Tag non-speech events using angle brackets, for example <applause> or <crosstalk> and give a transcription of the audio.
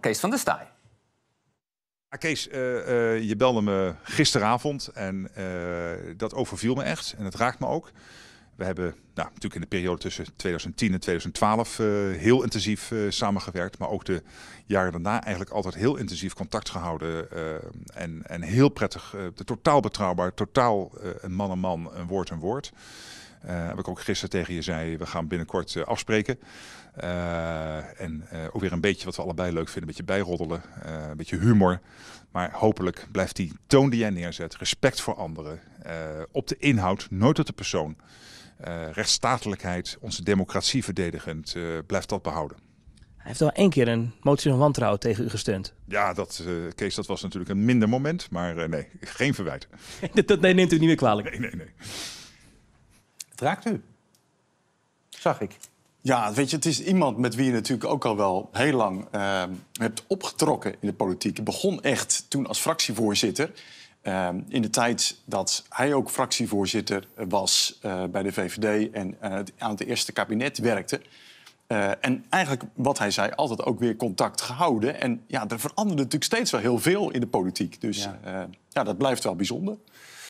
Kees van der Staaij. Kees, eh, eh, je belde me gisteravond en eh, dat overviel me echt en het raakt me ook. We hebben nou, natuurlijk in de periode tussen 2010 en 2012 heel intensief samengewerkt, maar ook de jaren daarna eigenlijk altijd heel intensief contact gehouden. En, en, heel prettig, totaal betrouwbaar, totaal een man en man, een woord en woord. Uh, heb ik ook gisteren tegen je zei, we gaan binnenkort afspreken en eh, ook weer een beetje wat we allebei leuk vinden. Een beetje bijroddelen, eh, een beetje humor. Maar hopelijk blijft die toon die jij neerzet, respect voor anderen, eh, op de inhoud, nooit op de persoon. rechtsstatelijkheid, onze democratie verdedigend, blijft dat behouden. Hij heeft wel één keer een motie van wantrouwen tegen u gesteund. Ja, dat, Kees, dat was natuurlijk een minder moment, maar nee, geen verwijt. <laughs> dat, neemt u niet meer kwalijk. Nee, nee, nee. Het raakt u. Zag ik. Ja, weet je, het is iemand met wie je natuurlijk ook al wel heel lang ehm, hebt opgetrokken in de politiek. Het begon echt toen als fractievoorzitter. Ehm, in de tijd dat hij ook fractievoorzitter eh, was eh, bij de VVD en eh, aan het eerste kabinet werkte. en eigenlijk wat hij zei, altijd ook weer contact gehouden. En ja, er veranderde natuurlijk steeds wel heel veel in de politiek. Dus ja dat blijft wel bijzonder.